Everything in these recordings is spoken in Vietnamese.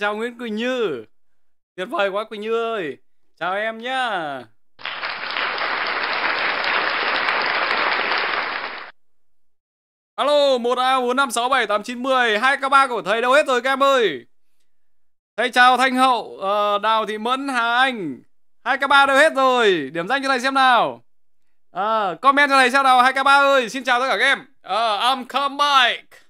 chào Nguyễn Quỳnh Như Tuyệt vời quá Quỳnh Như ơi Chào em nhá Alo 1 a 4567890 2 k 3 của thầy đâu hết rồi các em ơi Thầy chào Thanh Hậu ờ, Đào Thị Mẫn Hà Anh 2 k 3 đâu hết rồi Điểm danh cho thầy xem nào uh, Comment cho thầy xem nào 2 k 3 ơi Xin chào tất cả các em uh, ờ, I'm come back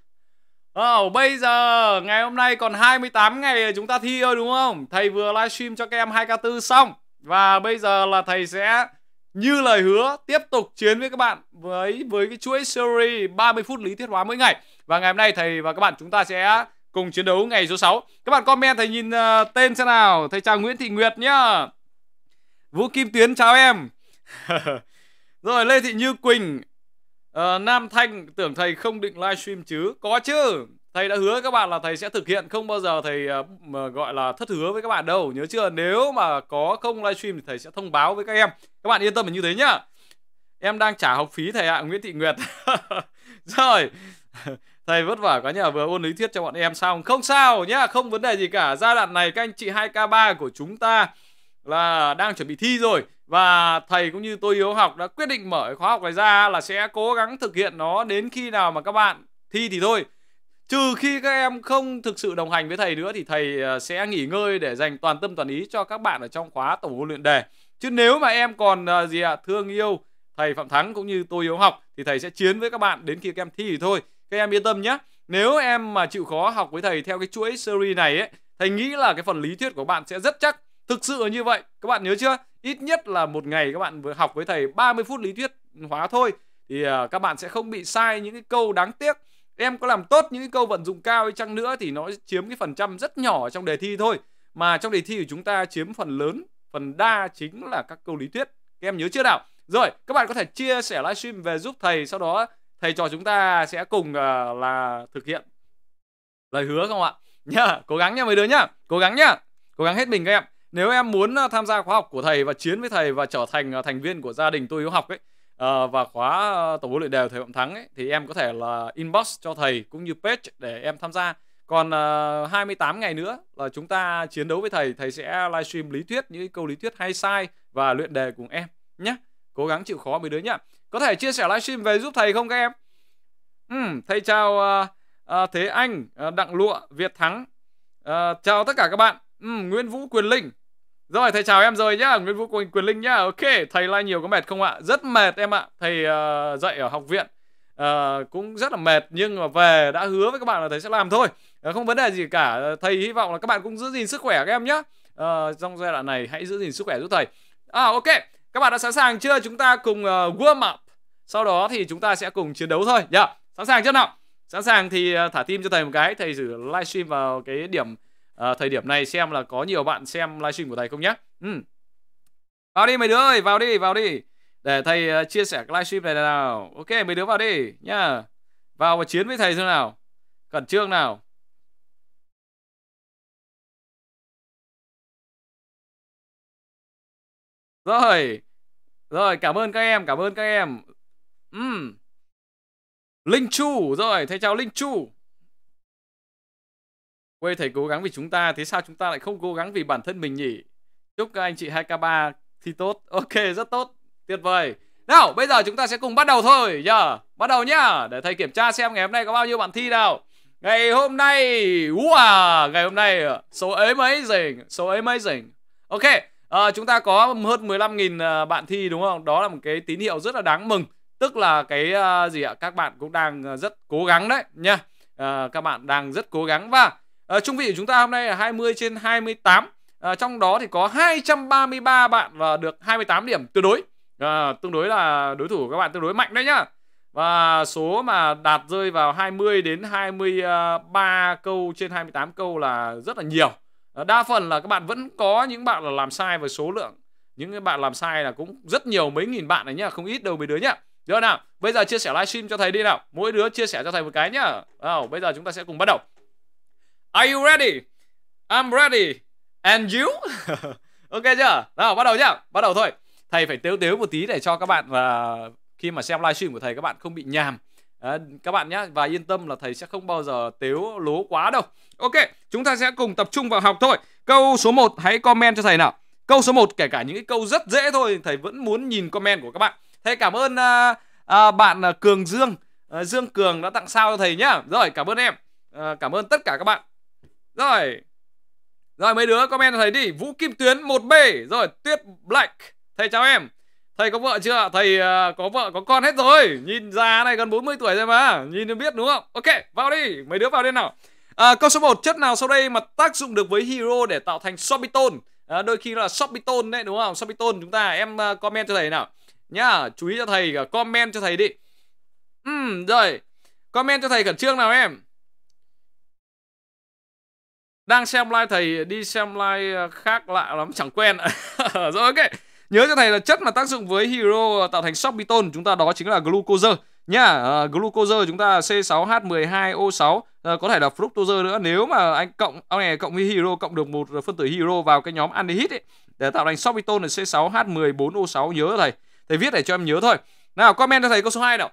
Oh, bây giờ ngày hôm nay còn 28 ngày chúng ta thi thôi đúng không? Thầy vừa livestream cho các em 2K4 xong và bây giờ là thầy sẽ như lời hứa tiếp tục chiến với các bạn với với cái chuỗi series 30 phút lý thuyết hóa mỗi ngày. Và ngày hôm nay thầy và các bạn chúng ta sẽ cùng chiến đấu ngày số 6. Các bạn comment thầy nhìn uh, tên xem nào. Thầy chào Nguyễn Thị Nguyệt nhá. Vũ Kim Tuyến chào em. Rồi Lê Thị Như Quỳnh, Ờ, Nam Thanh tưởng thầy không định livestream chứ? Có chứ. Thầy đã hứa các bạn là thầy sẽ thực hiện không bao giờ thầy uh, gọi là thất hứa với các bạn đâu. Nhớ chưa? Nếu mà có không livestream thì thầy sẽ thông báo với các em. Các bạn yên tâm là như thế nhá. Em đang trả học phí thầy ạ, à, Nguyễn Thị Nguyệt. Rồi. thầy vất vả quá nhờ vừa ôn lý thuyết cho bọn em xong. Không sao nhá, không vấn đề gì cả. Giai đoạn này các anh chị 2K3 của chúng ta là đang chuẩn bị thi rồi và thầy cũng như tôi hiếu học đã quyết định mở khóa học này ra là sẽ cố gắng thực hiện nó đến khi nào mà các bạn thi thì thôi trừ khi các em không thực sự đồng hành với thầy nữa thì thầy ờ, sẽ nghỉ ngơi để dành toàn tâm toàn ý cho các bạn ở trong khóa tổng huấn luyện đề chứ nếu mà em còn ờ, gì ạ à, thương yêu thầy phạm thắng cũng như tôi hiếu học thì thầy sẽ chiến với các bạn đến khi các em thi thì thôi các em yên tâm nhé nếu em mà chịu khó học với thầy theo cái chuỗi series này ấy thầy nghĩ là cái phần lý thuyết của bạn sẽ rất chắc thực sự như vậy các bạn nhớ chưa ít nhất là một ngày các bạn vừa học với thầy 30 phút lý thuyết hóa thôi thì ờ, các bạn sẽ không bị sai những cái câu đáng tiếc em có làm tốt những cái câu vận dụng cao hay chăng nữa thì nó chiếm cái phần trăm rất nhỏ trong đề thi thôi mà trong đề thi của chúng ta chiếm phần lớn phần đa chính là các câu lý thuyết các em nhớ chưa nào rồi các bạn có thể chia sẻ livestream về giúp thầy sau đó thầy trò chúng ta sẽ cùng uh, là thực hiện lời hứa không ạ nhá cố gắng nha mấy đứa nhá cố gắng nhá cố gắng hết mình các em nếu em muốn ờ, tham gia khóa học của thầy và chiến với thầy và trở thành ờ, thành viên của gia đình tôi hiếu học ấy ờ, và khóa tổng huấn luyện đều thầy Phạm Thắng ấy thì em có thể là inbox cho thầy cũng như page để em tham gia. Còn 28 ngày nữa là chúng ta chiến đấu với thầy, thầy sẽ livestream lý thuyết những câu lý thuyết hay sai và luyện đề cùng em nhé. Cố gắng chịu khó mấy đứa nhá. Có thể chia sẻ livestream về giúp thầy không các em? Ừ, thầy chào Thế Anh, Đặng Lụa, Việt Thắng. chào tất cả các bạn. Ừ, Nguyễn Vũ Quyền Linh, rồi thầy chào em rồi nhá, Nguyễn Vũ Quỳnh Quyền Linh nhá. Ok, thầy like nhiều có mệt không ạ? Rất mệt em ạ. Thầy uh, dạy ở học viện uh, cũng rất là mệt nhưng mà về đã hứa với các bạn là thầy sẽ làm thôi. Uh, không vấn đề gì cả. Thầy hy vọng là các bạn cũng giữ gìn sức khỏe các em nhá. Uh, trong giai đoạn này hãy giữ gìn sức khỏe giúp thầy. À ok, các bạn đã sẵn sàng chưa? Chúng ta cùng uh, warm up. Sau đó thì chúng ta sẽ cùng chiến đấu thôi. Dạ, yeah. sẵn sàng chưa nào? Sẵn sàng thì uh, thả tim cho thầy một cái, thầy thử livestream vào cái điểm à, thời điểm này xem là có nhiều bạn xem livestream của thầy không nhé ừ. vào đi mấy đứa ơi vào đi vào đi để thầy ờ, chia sẻ cái livestream này nào ok mấy đứa vào đi nhá vào và chiến với thầy xem nào cẩn trương nào rồi rồi cảm ơn các em cảm ơn các em ừ. linh chu rồi thầy chào linh chu Quay thầy cố gắng vì chúng ta, thế sao chúng ta lại không cố gắng vì bản thân mình nhỉ? Chúc các anh chị 2K3 thi tốt. Ok, rất tốt. Tuyệt vời. Nào, bây giờ chúng ta sẽ cùng bắt đầu thôi giờ Yeah. Bắt đầu nhá, để thầy kiểm tra xem ngày hôm nay có bao nhiêu bạn thi nào. Ngày hôm nay, wow, ngày hôm nay số ấy mấy amazing, số ấy mấy amazing. Ok, à, chúng ta có hơn 15.000 ờ, bạn thi đúng không? Đó là một cái tín hiệu rất là đáng mừng. Tức là cái uh, gì ạ? Các bạn cũng đang rất cố gắng đấy nhá Uh, các bạn đang rất cố gắng và À, trung vị của chúng ta hôm nay là 20 trên 28. À, ờ, trong đó thì có 233 bạn và được 28 điểm tuyệt đối. À, tương đối là đối thủ của các bạn tương đối mạnh đấy nhá. Và số mà đạt rơi vào 20 đến 23 câu trên 28 câu là rất là nhiều. À, đa phần là các bạn vẫn có những bạn là làm sai với số lượng. Những cái bạn làm sai là cũng rất nhiều mấy nghìn bạn đấy nhá, không ít đâu mấy đứa nhá. Được nào? Bây giờ chia sẻ livestream cho thầy đi nào. Mỗi đứa chia sẻ cho thầy một cái nhá. Nào, bây giờ chúng ta sẽ cùng bắt đầu. Are you ready? I'm ready. And you? ok chưa? Nào bắt đầu nhá. Bắt đầu thôi. Thầy phải tếu tếu một tí để cho các bạn và khi mà xem livestream của thầy các bạn không bị nhàm. À, các bạn nhé và yên tâm là thầy sẽ không bao giờ tếu lố quá đâu. Ok, chúng ta sẽ cùng tập trung vào học thôi. Câu số 1 hãy comment cho thầy nào. Câu số 1 kể cả những cái câu rất dễ thôi thầy vẫn muốn nhìn comment của các bạn. Thầy cảm ơn à, à, bạn à, Cường Dương, à, Dương Cường đã tặng sao cho thầy nhá. Rồi, cảm ơn em. À, cảm ơn tất cả các bạn. Rồi. Rồi mấy đứa comment cho thầy đi. Vũ Kim Tuyến 1B. Rồi Tuyết Black. Thầy chào em. Thầy có vợ chưa? Thầy uh, có vợ có con hết rồi. Nhìn già này gần 40 tuổi rồi mà. Nhìn được biết đúng không? Ok, vào đi. Mấy đứa vào đi nào. À, câu số 1 chất nào sau đây mà tác dụng được với hero để tạo thành sorbitol? À, đôi khi là sorbitol đấy đúng không? Sorbitol chúng ta em uh, comment cho thầy nào. Nhá, chú ý cho thầy comment cho thầy đi. Ừm, rồi. Comment cho thầy khẩn trương nào em đang xem live thầy đi xem live ờ, khác lạ lắm chẳng quen rồi ok nhớ cho thầy là chất mà tác dụng với hero tạo thành sóc chúng ta đó chính là glucose nhá uh, ờ, glucose chúng ta C6H12O6 uh, ờ, có thể là fructose nữa nếu mà anh cộng ông này cộng với hero cộng được một phân tử hero vào cái nhóm aldehyde ấy để tạo thành sorbitol là C6H14O6 nhớ thầy thầy viết để cho em nhớ thôi nào comment cho thầy câu số 2 nào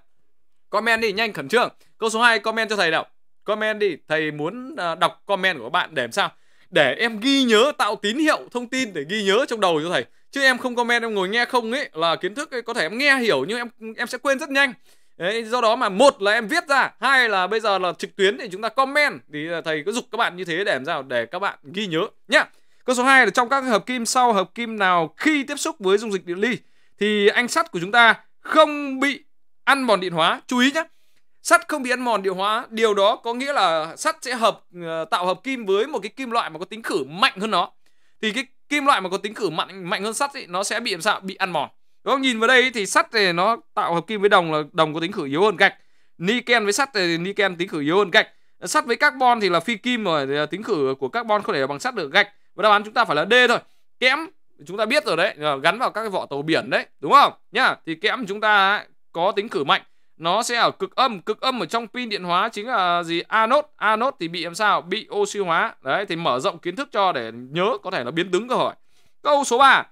comment đi nhanh khẩn trương câu số 2 comment cho thầy nào comment đi thầy muốn à, đọc comment của bạn để làm sao để em ghi nhớ tạo tín hiệu thông tin để ghi nhớ trong đầu cho thầy chứ em không comment em ngồi nghe không ấy là kiến thức ấy, có thể em nghe hiểu nhưng em em sẽ quên rất nhanh Đấy, do đó mà một là em viết ra hai là bây giờ là trực tuyến thì chúng ta comment thì à, thầy có dục các bạn như thế để làm sao để các bạn ghi nhớ nhá câu số 2 là trong các hợp kim sau hợp kim nào khi tiếp xúc với dung dịch điện ly thì anh sắt của chúng ta không bị ăn mòn điện hóa chú ý nhé sắt không bị ăn mòn điều hóa điều đó có nghĩa là sắt sẽ hợp ờ, tạo hợp kim với một cái kim loại mà có tính khử mạnh hơn nó thì cái kim loại mà có tính khử mạnh mạnh hơn sắt thì nó sẽ bị làm sao bị ăn mòn đúng không nhìn vào đây thì sắt thì nó tạo hợp kim với đồng là đồng có tính khử yếu hơn gạch niken với sắt thì niken tính khử yếu hơn gạch ờ, sắt với carbon thì là phi kim rồi thì tính khử của carbon không thể là bằng sắt được gạch và đáp án chúng ta phải là d thôi kẽm chúng ta biết rồi đấy gắn vào các cái vỏ tàu biển đấy đúng không nhá thì kẽm chúng ta có tính khử mạnh nó sẽ ở cực âm cực âm ở trong pin điện hóa chính là gì anode anode thì bị làm sao bị oxy hóa đấy thì mở rộng kiến thức cho để nhớ có thể nó biến tướng câu hỏi câu số 3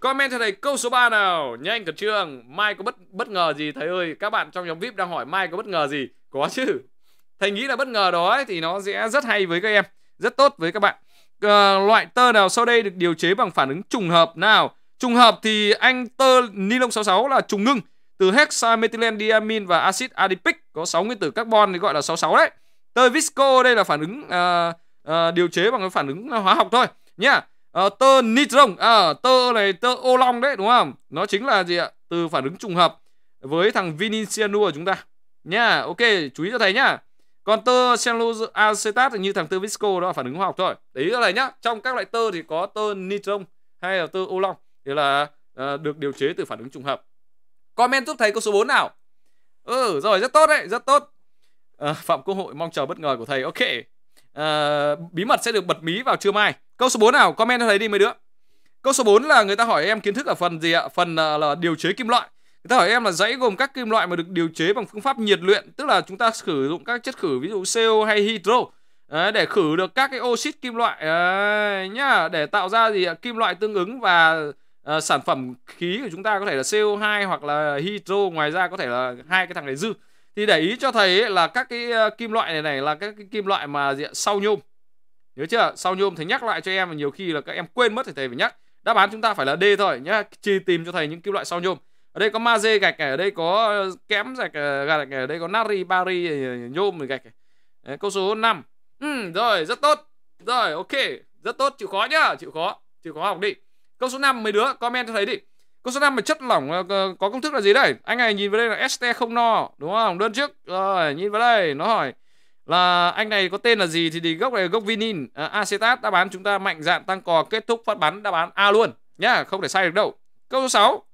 comment cho thầy câu số 3 nào nhanh cẩn trương mai có bất bất ngờ gì thầy ơi các bạn trong nhóm vip đang hỏi mai có bất ngờ gì có chứ thầy nghĩ là bất ngờ đó ấy, thì nó sẽ rất hay với các em rất tốt với các bạn à, loại tơ nào sau đây được điều chế bằng phản ứng trùng hợp nào trùng hợp thì anh tơ ni lông 66 là trùng ngưng từ hexamethylene và axit adipic có 6 nguyên tử carbon thì gọi là 66 đấy. Tơ visco đây là phản ứng uh, uh, điều chế bằng cái phản ứng hóa học thôi nhá. Uh, tơ nitron, à, uh, tơ này tơ ô long đấy đúng không? Nó chính là gì ạ? Từ phản ứng trùng hợp với thằng vinicianu của chúng ta nhá. Ok, chú ý cho thầy nhá. Còn tơ cellulose acetate như thằng tơ visco đó là phản ứng hóa học thôi. Để ý cho thầy nhá. Trong các loại tơ thì có tơ nitron hay là tơ ô long thì là uh, được điều chế từ phản ứng trùng hợp. Comment giúp thầy câu số 4 nào. Ừ, rồi rất tốt đấy, rất tốt. À, Phạm Quốc Hội mong chờ bất ngờ của thầy. Ok. À, bí mật sẽ được bật mí vào trưa mai. Câu số 4 nào, comment cho thầy đi mấy đứa. Câu số 4 là người ta hỏi em kiến thức ở phần gì ạ? Phần là, ờ, là điều chế kim loại. Người ta hỏi em là dãy gồm các kim loại mà được điều chế bằng phương pháp nhiệt luyện, tức là chúng ta sử dụng các chất khử ví dụ CO hay hydro đấy, để khử được các cái oxit kim loại đấy, nhá, để tạo ra gì ạ? kim loại tương ứng và Ờ, sản phẩm khí của chúng ta có thể là CO2 hoặc là hydro ngoài ra có thể là hai cái thằng này dư thì để ý cho thầy ấy là các cái ờ, kim loại này này là các cái kim loại mà diện sau nhôm nhớ chưa sau nhôm thầy nhắc lại cho em và nhiều khi là các em quên mất thì thầy phải nhắc đáp án chúng ta phải là D thôi nhá chỉ tìm cho thầy những kim loại sau nhôm ở đây có magie gạch này ở đây có ờ, kẽm gạch gạch này ở đây có nari bari nhôm gạch này. câu số 5 ừ, rồi rất tốt rồi ok rất tốt chịu khó nhá chịu khó chịu khó học đi Câu số 5 mấy đứa comment cho thấy đi. Câu số 5 mà chất lỏng ờ, ờ, có công thức là gì đây? Anh này nhìn vào đây là ST không no, đúng không? Đơn trước. Rồi, nhìn vào đây, nó hỏi là anh này có tên là gì thì thì gốc này gốc vinin uh, ờ, acetat đáp án chúng ta mạnh dạn tăng cò kết thúc phát bắn đáp án A luôn nhá, không thể sai được đâu. Câu số 6.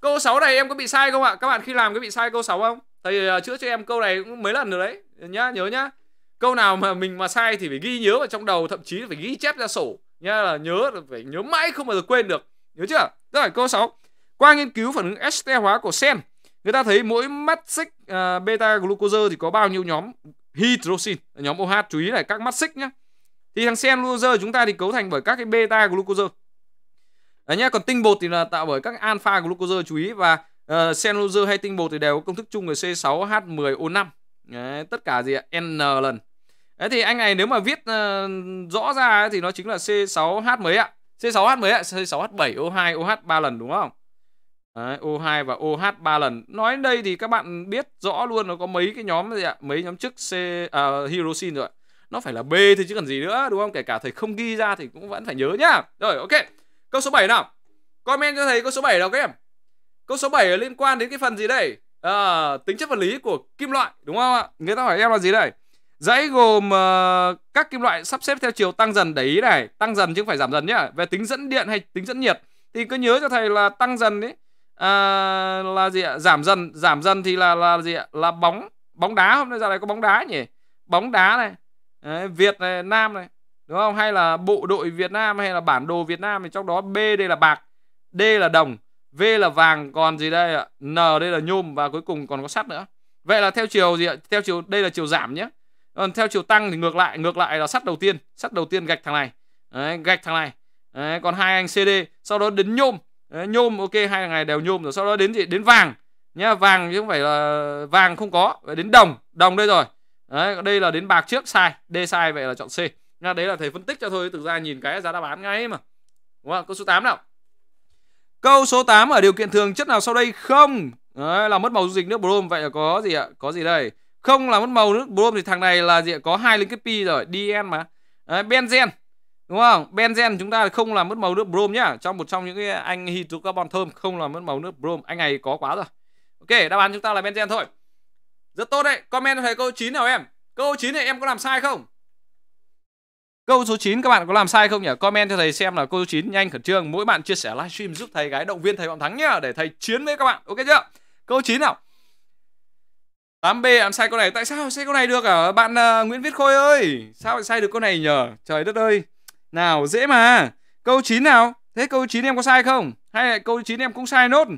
Câu 6 này em có bị sai không ạ? Các bạn khi làm có bị sai câu 6 không? Thầy uh, chữa cho em câu này cũng mấy lần rồi đấy nhá, nhớ nhá. Câu nào mà mình mà sai thì phải ghi nhớ vào trong đầu, thậm chí phải ghi chép ra sổ nha là nhớ phải nhớ mãi không bao giờ quên được nhớ chưa rồi câu 6 qua nghiên cứu phản ứng ester hóa của sen người ta thấy mỗi mắt xích uh, beta glucose thì có bao nhiêu nhóm hydroxin nhóm OH chú ý là các mắt xích nhé thì thằng glucose chúng ta thì cấu thành bởi các cái beta glucose Đấy nhá, còn tinh bột thì là tạo bởi các alpha glucose chú ý và uh, ờ, glucose hay tinh bột thì đều có công thức chung là C6H10O5. Đấy, tất cả gì ạ? N lần thế thì anh này nếu mà viết uh, rõ ra thì nó chính là C6H mấy ạ? C6H mấy ạ? C6H7, O2, OH 3 lần đúng không? Đấy, O2 và OH 3 lần. Nói đây thì các bạn biết rõ luôn nó có mấy cái nhóm gì ạ? Mấy nhóm chức C à, hydroxin rồi. Nó phải là B thì chứ cần gì nữa đúng không? Kể cả thầy không ghi ra thì cũng vẫn phải nhớ nhá. Rồi ok. Câu số 7 nào. Comment cho thầy câu số 7 nào các em. Câu số 7 liên quan đến cái phần gì đây? À, tính chất vật lý của kim loại đúng không ạ? Người ta hỏi em là gì đây? Dãy gồm ờ, các kim loại sắp xếp theo chiều tăng dần để ý này, tăng dần chứ không phải giảm dần nhá. Về tính dẫn điện hay tính dẫn nhiệt thì cứ nhớ cho thầy là tăng dần đấy à, ờ, là gì ạ? Giảm dần, giảm dần thì là là gì ạ? Là bóng bóng đá hôm nay giờ này có bóng đá nhỉ? Bóng đá này, đấy, Việt này, Nam này, đúng không? Hay là bộ đội Việt Nam hay là bản đồ Việt Nam thì trong đó B đây là bạc, D là đồng, V là vàng, còn gì đây ạ? N đây là nhôm và cuối cùng còn có sắt nữa. Vậy là theo chiều gì ạ? Theo chiều đây là chiều giảm nhé còn theo chiều tăng thì ngược lại ngược lại là sắt đầu tiên sắt đầu tiên gạch thằng này đấy, gạch thằng này đấy, còn hai anh cd sau đó đến nhôm đấy, nhôm ok hai thằng này đều nhôm rồi sau đó đến gì đến vàng nhá vàng chứ không phải là vàng không có phải đến đồng đồng đây rồi đấy, đây là đến bạc trước sai d sai vậy là chọn c nha đấy là thầy phân tích cho thôi thực ra nhìn cái giá đáp án ngay mà đúng không câu số 8 nào câu số 8 ở điều kiện thường chất nào sau đây không đấy, là mất màu dung dịch nước brom vậy là có gì ạ có gì đây không là mất màu nước brom thì thằng này là gì có hai liên kết pi rồi dn mà Đấy, benzen đúng không benzen chúng ta không làm mất màu nước brom nhá trong một trong những cái anh hydrocarbon thơm không làm mất màu nước brom anh này có quá rồi ok đáp án chúng ta là benzen thôi rất tốt đấy comment cho thầy câu 9 nào em câu 9 này em có làm sai không Câu số 9 các bạn có làm sai không nhỉ? Comment cho thầy xem là câu số 9 nhanh khẩn trương. Mỗi bạn chia sẻ livestream giúp thầy gái động viên thầy bọn thắng nhá để thầy chiến với các bạn. Ok chưa? Câu 9 nào. 8B làm sai con này Tại sao sai con này được à Bạn uh, Nguyễn Viết Khôi ơi Sao lại sai được con này nhờ Trời đất ơi Nào dễ mà Câu 9 nào Thế câu 9 em có sai không Hay là câu 9 em cũng sai nốt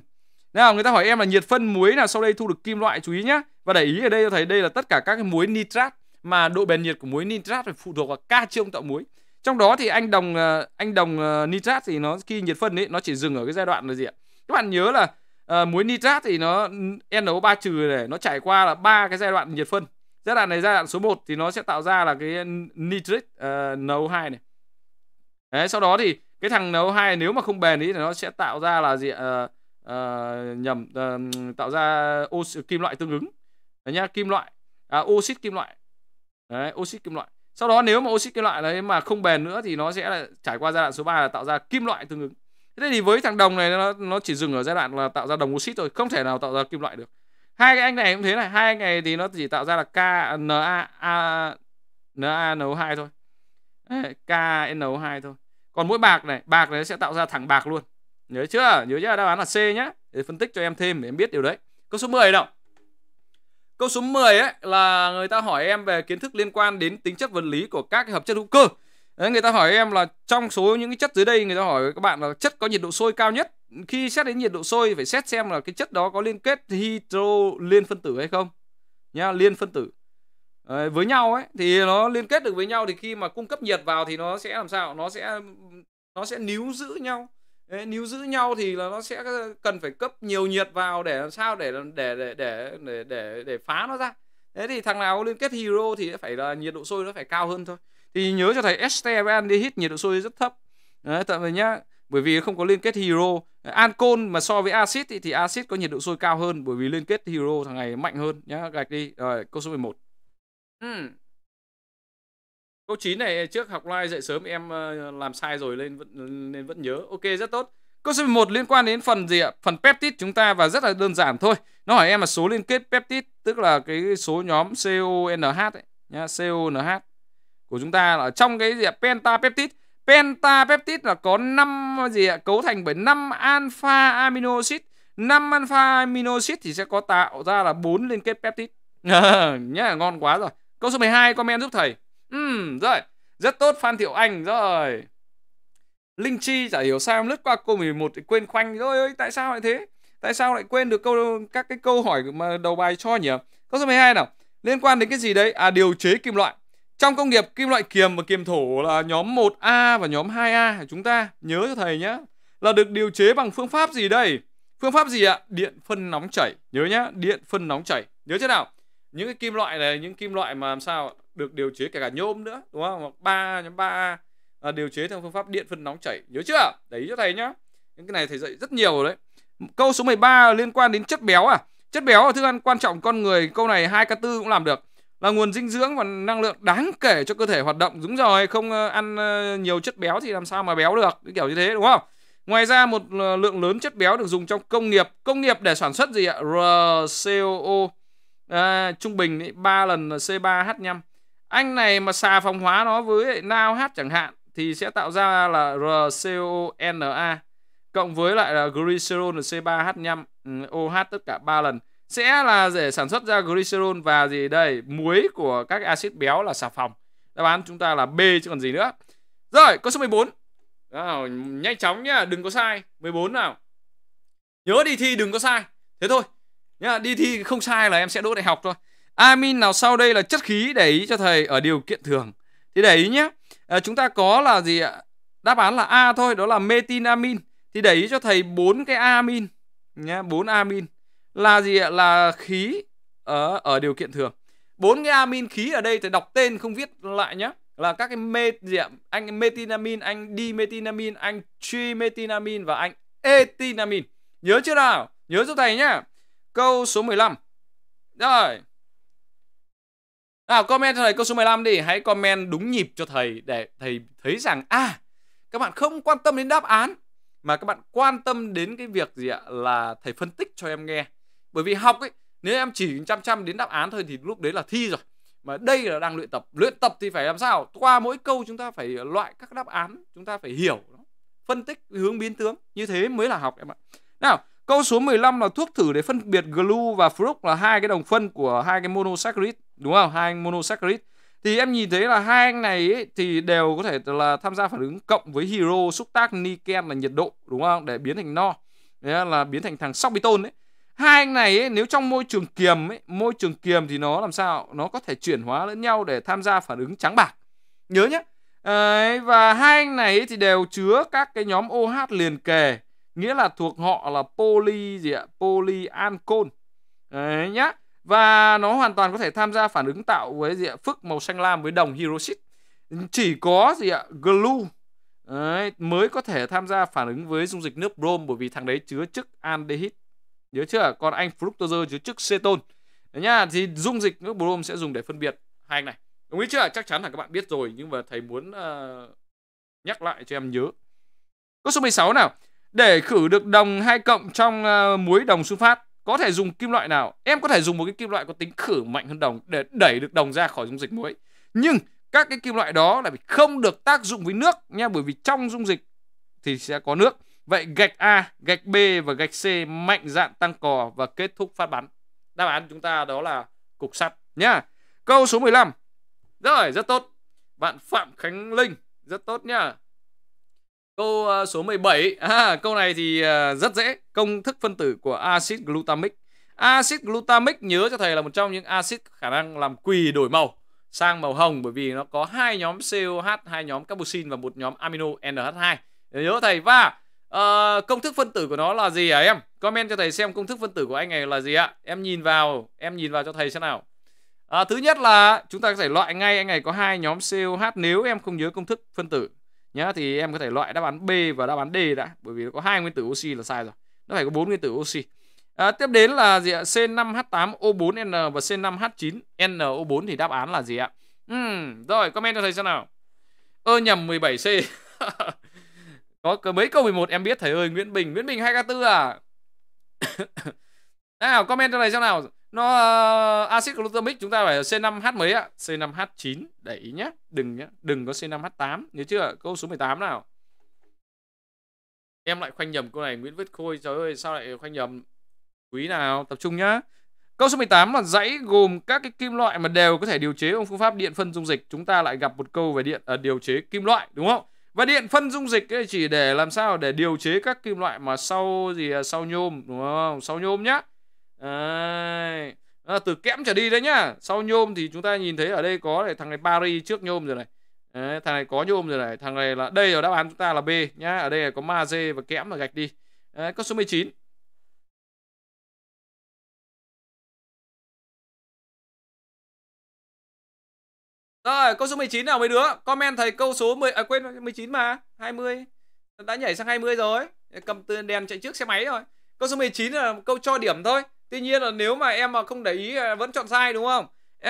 Nào người ta hỏi em là nhiệt phân muối nào sau đây thu được kim loại chú ý nhé Và để ý ở đây tôi thấy đây là tất cả các cái muối nitrat Mà độ bền nhiệt của muối nitrat phải phụ thuộc vào cation tạo muối trong đó thì anh đồng ờ, anh đồng ờ, nitrat thì nó khi nhiệt phân ấy nó chỉ dừng ở cái giai đoạn là gì ạ các bạn nhớ là à, muối nitrat thì nó NO3 trừ này nó trải qua là ba cái giai đoạn nhiệt phân giai đoạn này giai đoạn số 1 thì nó sẽ tạo ra là cái nitric uh, ờ, NO2 này Đấy, sau đó thì cái thằng NO2 nếu mà không bền ý thì nó sẽ tạo ra là gì uh, uh, nhầm uh, tạo ra oxy, kim loại tương ứng Đấy nhá kim loại à, oxit kim loại Đấy, oxit kim loại sau đó nếu mà oxit kim loại đấy mà không bền nữa thì nó sẽ là trải qua giai đoạn số 3 là tạo ra kim loại tương ứng thế thì với thằng đồng này nó nó chỉ dừng ở giai đoạn là tạo ra đồng oxit thôi không thể nào tạo ra kim loại được hai cái anh này cũng thế này hai anh này thì nó chỉ tạo ra là k n a, a n 2 thôi k n 2 thôi còn mỗi bạc này bạc này sẽ tạo ra thẳng bạc luôn nhớ chưa nhớ chưa đáp án là c nhá để phân tích cho em thêm để em biết điều đấy câu số 10 đâu câu số 10 ấy là người ta hỏi em về kiến thức liên quan đến tính chất vật lý của các hợp chất hữu cơ Đấy, người ta hỏi em là trong số những cái chất dưới đây người ta hỏi các bạn là chất có nhiệt độ sôi cao nhất khi xét đến nhiệt độ sôi phải xét xem là cái chất đó có liên kết hydro liên phân tử hay không nhá liên phân tử à, với nhau ấy thì nó liên kết được với nhau thì khi mà cung cấp nhiệt vào thì nó sẽ làm sao nó sẽ nó sẽ níu giữ nhau Đấy, níu giữ nhau thì là nó sẽ cần phải cấp nhiều nhiệt vào để làm sao để để để để để để, để phá nó ra thế thì thằng nào liên kết hydro thì phải là nhiệt độ sôi nó phải cao hơn thôi thì nhớ cho thầy Esther với Aldehyde nhiệt độ sôi rất thấp đấy tại vì nhá bởi vì không có liên kết hero ancol mà so với axit thì, thì acid có nhiệt độ sôi cao hơn bởi vì liên kết hero thằng này mạnh hơn nhá gạch đi rồi câu số 11 uhm. câu 9 này trước học live dậy sớm em ờ, làm sai rồi nên vẫn nên vẫn nhớ ok rất tốt Câu số 11 liên quan đến phần gì ạ? Phần peptide chúng ta và rất là đơn giản thôi. Nó hỏi em là số liên kết peptide tức là cái số nhóm CONH ấy nhá, CONH của chúng ta là trong cái gì ạ? Pentapeptide. Pentapeptide là có 5 gì ạ? Cấu thành bởi 5 alpha amino acid 5 alpha amino acid thì sẽ có tạo ra là 4 liên kết peptide. Nhá, ngon quá rồi. Câu số 12 comment giúp thầy. Ừm, rồi. Rất tốt Phan Thiệu Anh rồi. Linh Chi chả hiểu sao lướt qua câu 11 thì quên khoanh rồi ơi, tại sao lại thế? Tại sao lại quên được câu các cái câu hỏi mà đầu bài cho nhỉ? Câu số 12 nào. Liên quan đến cái gì đấy? À điều chế kim loại. Trong công nghiệp kim loại kiềm và kiềm thổ là nhóm 1A và nhóm 2A chúng ta, nhớ cho thầy nhé, là được điều chế bằng phương pháp gì đây? Phương pháp gì ạ? Điện phân nóng chảy, nhớ nhá, điện phân nóng chảy. Nhớ chưa nào? Những cái kim loại này, những kim loại mà làm sao được điều chế cả cả nhôm nữa, đúng không? Hoặc 3 nhóm 3A là điều chế theo phương pháp điện phân nóng chảy, nhớ chưa? Đấy cho thầy nhá. Những cái này thầy dạy rất nhiều rồi đấy. Câu số 13 liên quan đến chất béo à? Chất béo là thức ăn quan trọng con người, câu này 2K4 cũng làm được là nguồn dinh dưỡng và năng lượng đáng kể cho cơ thể hoạt động đúng rồi không ờ, ăn ờ, nhiều chất béo thì làm sao mà béo được cái kiểu như thế đúng không ngoài ra một ờ, lượng lớn chất béo được dùng trong công nghiệp công nghiệp để sản xuất gì ạ RCO à, trung bình 3 lần C3H5 anh này mà xà phòng hóa nó với NaOH chẳng hạn thì sẽ tạo ra là RCONa cộng với lại là glycerol C3H5 ừ, OH tất cả 3 lần sẽ là để sản xuất ra glycerol và gì đây muối của các axit béo là xà phòng đáp án chúng ta là B chứ còn gì nữa rồi câu số 14 nào, nhanh chóng nhá đừng có sai 14 nào nhớ đi thi đừng có sai thế thôi nhá đi thi không sai là em sẽ đỗ đại học thôi amin nào sau đây là chất khí để ý cho thầy ở điều kiện thường thì để ý nhé à, chúng ta có là gì ạ đáp án là A thôi đó là metinamin thì để ý cho thầy bốn cái amin nhá bốn amin là gì ạ? Là khí ở ờ, ở điều kiện thường. Bốn cái amin khí ở đây thì đọc tên không viết lại nhé là các cái met gì ạ? Anh metinamin, anh dimetinamin anh trimetinamin và anh etinamin. Nhớ chưa nào? Nhớ giúp thầy nhá. Câu số 15. Rồi. Nào comment cho thầy câu số 15 đi, hãy comment đúng nhịp cho thầy để thầy thấy rằng à các bạn không quan tâm đến đáp án mà các bạn quan tâm đến cái việc gì ạ là thầy phân tích cho em nghe bởi vì học ấy nếu em chỉ chăm chăm đến đáp án thôi thì lúc đấy là thi rồi mà đây là đang luyện tập luyện tập thì phải làm sao qua mỗi câu chúng ta phải loại các đáp án chúng ta phải hiểu phân tích hướng biến tướng như thế mới là học em ạ nào câu số 15 là thuốc thử để phân biệt glu và fruct là hai cái đồng phân của hai cái monosaccharide đúng không hai monosaccharide thì em nhìn thấy là hai anh này ấy, thì đều có thể là tham gia phản ứng cộng với hero xúc tác niken là nhiệt độ đúng không để biến thành no Đấy là biến thành thằng sóc đấy hai anh này ấy, nếu trong môi trường kiềm ấy, môi trường kiềm thì nó làm sao nó có thể chuyển hóa lẫn nhau để tham gia phản ứng trắng bạc nhớ nhé Đấy, và hai anh này thì đều chứa các cái nhóm OH liền kề nghĩa là thuộc họ là poly gì ạ polyancol Đấy nhá và nó hoàn toàn có thể tham gia phản ứng tạo với gì ạ phức màu xanh lam với đồng hydroxit chỉ có gì ạ glu đấy, mới có thể tham gia phản ứng với dung dịch nước brom bởi vì thằng đấy chứa chức aldehyde nhớ chưa còn anh fructose chứa trước ceton đấy nhá thì dung dịch nước brom sẽ dùng để phân biệt hai anh này đồng ý chưa chắc chắn là các bạn biết rồi nhưng mà thầy muốn uh, nhắc lại cho em nhớ câu số 16 nào để khử được đồng hai cộng trong uh, muối đồng sun phát có thể dùng kim loại nào em có thể dùng một cái kim loại có tính khử mạnh hơn đồng để đẩy được đồng ra khỏi dung dịch muối nhưng các cái kim loại đó là không được tác dụng với nước nha bởi vì trong dung dịch thì sẽ có nước Vậy gạch A, gạch B và gạch C mạnh dạn tăng cò và kết thúc phát bắn. Đáp án chúng ta đó là cục sắt nhá. Câu số 15. Rồi, rất tốt. Bạn Phạm Khánh Linh, rất tốt nhá. Câu ờ, số 17. À, câu này thì ờ, rất dễ. Công thức phân tử của axit glutamic. Axit glutamic nhớ cho thầy là một trong những axit khả năng làm quỳ đổi màu sang màu hồng bởi vì nó có hai nhóm COH, hai nhóm carboxyl và một nhóm amino NH2. Nhớ thầy và à, công thức phân tử của nó là gì hả em comment cho thầy xem công thức phân tử của anh này là gì ạ em nhìn vào em nhìn vào cho thầy xem nào à, thứ nhất là chúng ta có thể loại ngay anh này có hai nhóm COH nếu em không nhớ công thức phân tử nhá thì em có thể loại đáp án B và đáp án D đã bởi vì nó có hai nguyên tử oxy là sai rồi nó phải có bốn nguyên tử oxy à, tiếp đến là gì ạ C5H8O4N và C5H9NO4 thì đáp án là gì ạ ừ, rồi comment cho thầy xem nào ơ nhầm 17C có mấy câu 11 em biết thầy ơi Nguyễn Bình Nguyễn Bình 2k4 à nào comment cho này xem nào nó uh, axit glutamic chúng ta phải C5H mấy ạ C5H9 để ý nhé đừng nhé đừng có C5H8 nhớ chưa câu số 18 nào em lại khoanh nhầm câu này Nguyễn Viết Khôi trời ơi sao lại khoanh nhầm quý nào tập trung nhá Câu số 18 là dãy gồm các cái kim loại mà đều có thể điều chế bằng phương pháp điện phân dung dịch. Chúng ta lại gặp một câu về điện à, điều chế kim loại đúng không? và điện phân dung dịch ấy chỉ để làm sao để điều chế các kim loại mà sau gì à, sau nhôm đúng không sau nhôm nhá À, từ kẽm trở đi đấy nhá sau nhôm thì chúng ta nhìn thấy ở đây có này, thằng này paris trước nhôm rồi này đấy, thằng này có nhôm rồi này thằng này là đây là đáp án chúng ta là b nhá ở đây là có magie và kẽm và gạch đi đấy, câu số 19 chín Rồi, câu số 19 nào mấy đứa? Comment thầy câu số 10 à quên 19 mà, 20. Đã nhảy sang 20 rồi. Cầm đèn chạy trước xe máy rồi. Câu số 19 là câu cho điểm thôi. Tuy nhiên là nếu mà em mà không để ý à, vẫn chọn sai đúng không?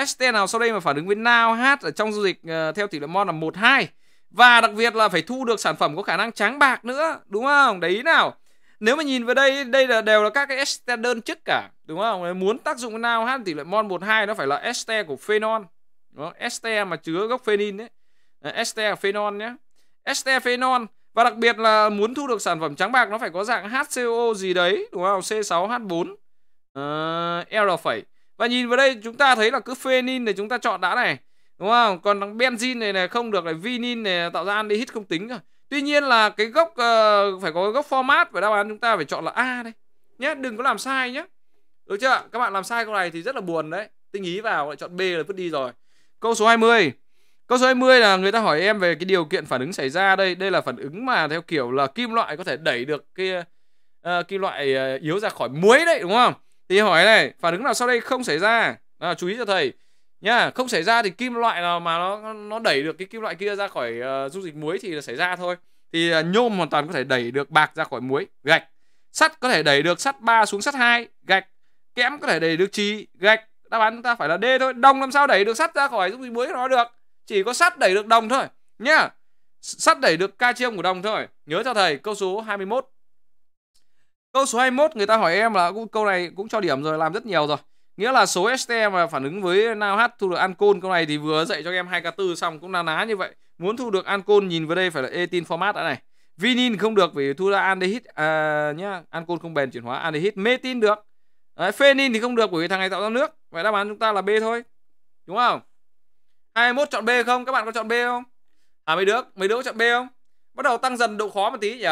ST nào sau đây mà phản ứng với nào h ở trong du lịch à, theo tỷ lệ mon là 12 và đặc biệt là phải thu được sản phẩm có khả năng trắng bạc nữa đúng không để ý nào nếu mà nhìn vào đây đây là đều là các cái este đơn chức cả đúng không muốn tác dụng với nào h tỷ lệ mon 12 nó phải là este của phenol Ester mà chứa gốc phenin đấy ờ, ester phenol nhé ester phenol và đặc biệt là muốn thu được sản phẩm trắng bạc nó phải có dạng HCO gì đấy đúng không C6H4 uh, R phẩy và nhìn vào đây chúng ta thấy là cứ phenin để chúng ta chọn đã này đúng không còn thằng benzin này này không được này vinin này tạo ra aldehyde không tính rồi tuy nhiên là cái gốc uh, phải có gốc format và đáp án chúng ta phải chọn là a đây nhé đừng có làm sai nhé được chưa các bạn làm sai câu này thì rất là buồn đấy tinh ý vào lại chọn b là vứt đi rồi Câu số 20. Câu số 20 là người ta hỏi em về cái điều kiện phản ứng xảy ra đây. Đây là phản ứng mà theo kiểu là kim loại có thể đẩy được cái uh, kim loại uh, yếu ra khỏi muối đấy đúng không? Thì hỏi này, phản ứng nào sau đây không xảy ra? À, chú ý cho thầy nha không xảy ra thì kim loại nào mà nó nó đẩy được cái kim loại kia ra khỏi uh, dung dịch muối thì là xảy ra thôi. Thì uh, nhôm hoàn toàn có thể đẩy được bạc ra khỏi muối, gạch. Sắt có thể đẩy được sắt 3 xuống sắt 2, gạch. Kẽm có thể đẩy được chì, gạch đáp án chúng ta phải là D thôi đồng làm sao đẩy được sắt ra khỏi dung dịch muối nó được chỉ có sắt đẩy được đồng thôi nhá sắt đẩy được chiêm của đồng thôi nhớ cho thầy câu số 21 câu số 21 người ta hỏi em là câu này cũng cho điểm rồi làm rất nhiều rồi nghĩa là số este mà phản ứng với NaOH thu được ancol câu này thì vừa dạy cho em 2K4 xong cũng là ná như vậy muốn thu được ancol nhìn vào đây phải là etin format đã này vinin không được vì thu ra aldehyde à, nhá ancol không bền chuyển hóa aldehyde metin được Đấy, phenin thì không được bởi vì thằng này tạo ra nước Vậy đáp án chúng ta là B thôi. Đúng không? 21 chọn B không? Các bạn có chọn B không? À mấy đứa, mấy đứa có chọn B không? Bắt đầu tăng dần độ khó một tí nhỉ?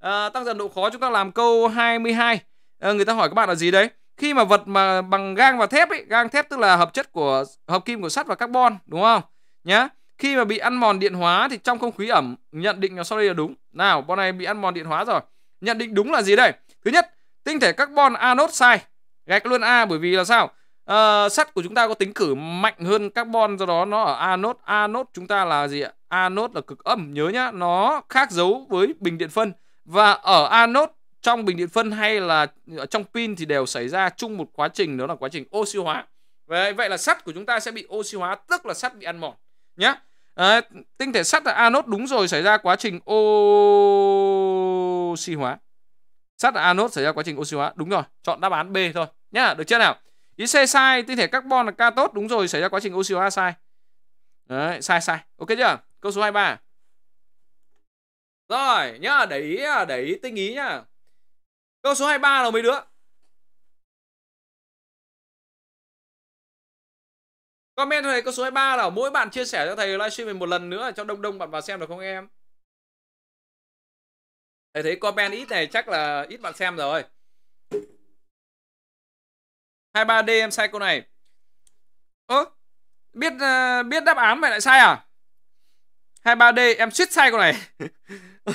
À, tăng dần độ khó chúng ta làm câu 22. À, ờ, người ta hỏi các bạn là gì đấy? Khi mà vật mà bằng gang và thép ấy, gang thép tức là hợp chất của hợp kim của sắt và carbon, đúng không? Nhá. Khi mà bị ăn mòn điện hóa thì trong không khí ẩm nhận định là sau đây là đúng. Nào, bọn này bị ăn mòn điện hóa rồi. Nhận định đúng là gì đây? Thứ nhất, tinh thể carbon anode sai. Gạch luôn A bởi vì là sao? Ờ, sắt của chúng ta có tính cử mạnh hơn carbon do đó nó ở anode anode chúng ta là gì ạ anode là cực âm nhớ nhá nó khác dấu với bình điện phân và ở anode trong bình điện phân hay là trong pin thì đều xảy ra chung một quá trình đó là quá trình oxy hóa vậy vậy là sắt của chúng ta sẽ bị oxy hóa tức là sắt bị ăn mòn nhé à, ờ, tinh thể sắt là anode đúng rồi xảy ra quá trình oxy hóa sắt là anode xảy ra quá trình oxy hóa đúng rồi chọn đáp án B thôi nhá được chưa nào ý C sai tinh thể carbon là ca tốt đúng rồi xảy ra quá trình oxy hóa sai đấy sai sai ok chưa câu số 23 rồi nhá để ý à, để ý tinh ý nhá câu số 23 là mấy đứa Comment thầy câu số 23 là mỗi bạn chia sẻ cho thầy livestream mình một lần nữa cho đông đông bạn vào xem được không em? Thầy thấy comment ít này chắc là ít bạn xem rồi. 23D em sai câu này. Ơ, biết ờ, biết đáp án mà lại sai à? 23D em suýt sai câu này.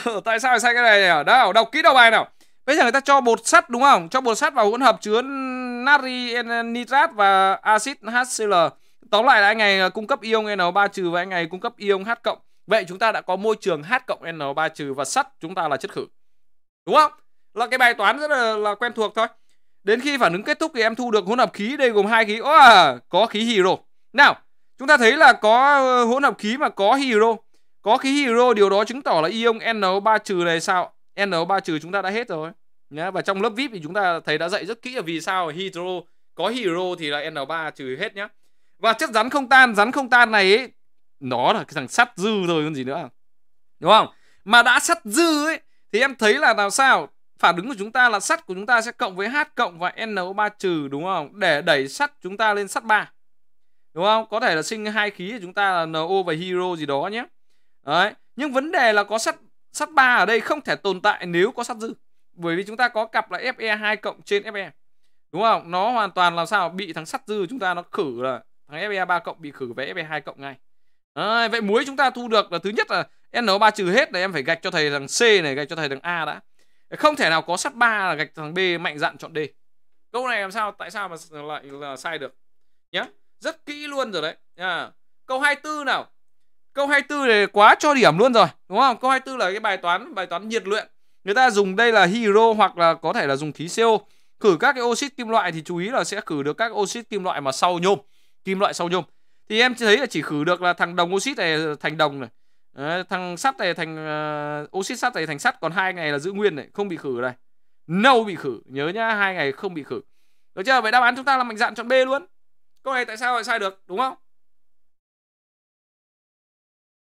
Ờ, tại sao lại sai cái này nhỉ? Đâu, đọc kỹ đầu bài nào. Bây giờ người ta cho bột sắt đúng không? Cho bột sắt vào hỗn hợp chứa natri ờ, nitrat và axit HCl. Tóm lại là anh này cung cấp ion NO3 trừ và anh này cung cấp ion H cộng. Vậy chúng ta đã có môi trường H cộng NO3 trừ và sắt chúng ta là chất khử. Đúng không? Là cái bài toán rất là, là quen thuộc thôi. Đến khi phản ứng kết thúc thì em thu được hỗn hợp khí, đây gồm hai khí. Oh, có khí hydro. Nào, chúng ta thấy là có ờ, hỗn hợp khí mà có hydro. Có khí hydro, điều đó chứng tỏ là ion NO3 trừ này sao? NO3 trừ chúng ta đã hết rồi. Nhá, và trong lớp VIP thì chúng ta thấy đã dạy rất kỹ là vì sao hydro có hydro thì là N3 trừ hết nhá. Và chất rắn không tan, rắn không tan này ấy, nó là cái thằng sắt dư rồi còn gì nữa. Đúng không? Mà đã sắt dư ấy thì em thấy là làm sao? phản ứng của chúng ta là sắt của chúng ta sẽ cộng với H cộng và NO3 trừ đúng không? Để đẩy sắt chúng ta lên sắt 3. Đúng không? Có thể là sinh hai khí của chúng ta là NO và hero gì đó nhé. Đấy, nhưng vấn đề là có sắt sắt 3 ở đây không thể tồn tại nếu có sắt dư. Bởi vì chúng ta có cặp là Fe2 cộng trên Fe. Đúng không? Nó hoàn toàn làm sao bị thằng sắt dư chúng ta nó khử là thằng Fe3 cộng bị khử với Fe2 cộng ngay. Đấy, vậy muối chúng ta thu được là thứ nhất là NO3 trừ hết này em phải gạch cho thầy rằng C này, gạch cho thầy rằng A đã không thể nào có sắt ba là gạch thằng B mạnh dạn chọn D câu này làm sao tại sao mà lại là sai được nhá rất kỹ luôn rồi đấy à, câu 24 nào câu 24 này quá cho điểm luôn rồi đúng không câu 24 là cái bài toán bài toán nhiệt luyện người ta dùng đây là hero hoặc là có thể là dùng khí CO khử các cái oxit kim loại thì chú ý là sẽ khử được các oxit kim loại mà sau nhôm kim loại sau nhôm thì em thấy là chỉ khử được là thằng đồng oxit này thành đồng này thằng sắt này thành uh, oxit sắt này thành sắt còn hai ngày là giữ nguyên này không bị khử này no bị khử nhớ nhá hai ngày không bị khử được chưa vậy đáp án chúng ta là mạnh dạn chọn b luôn câu này tại sao lại sai được đúng không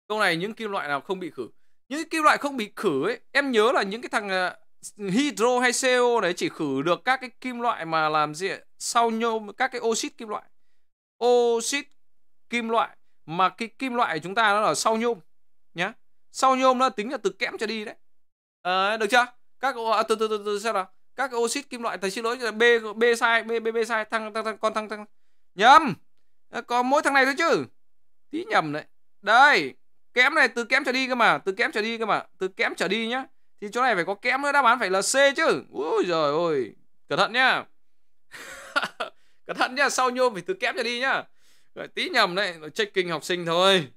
câu này những kim loại nào không bị khử những kim loại không bị khử ấy em nhớ là những cái thằng ờ, hydro hay co đấy chỉ khử được các cái kim loại mà làm gì sau nhôm các cái oxit kim loại oxit kim loại mà cái kim loại chúng ta nó ở sau nhôm nhá sau nhôm nó tính là từ kẽm trở đi đấy à, được chưa các à, từ, từ từ từ xem nào các oxit kim loại thầy xin lỗi b b sai b b b sai thăng thăng thăng con thăng thăng nhầm ờ, có mỗi thằng này thôi chứ tí nhầm đấy đây kẽm này từ kẽm trở đi cơ mà từ kẽm trở đi cơ mà từ kẽm trở đi nhá thì chỗ này phải có kẽm nữa đáp án phải là c chứ ui giời ơi cẩn thận nhá cẩn thận nhá sau nhôm phải từ kẽm trở đi nhá Rồi, tí nhầm đấy checking học sinh thôi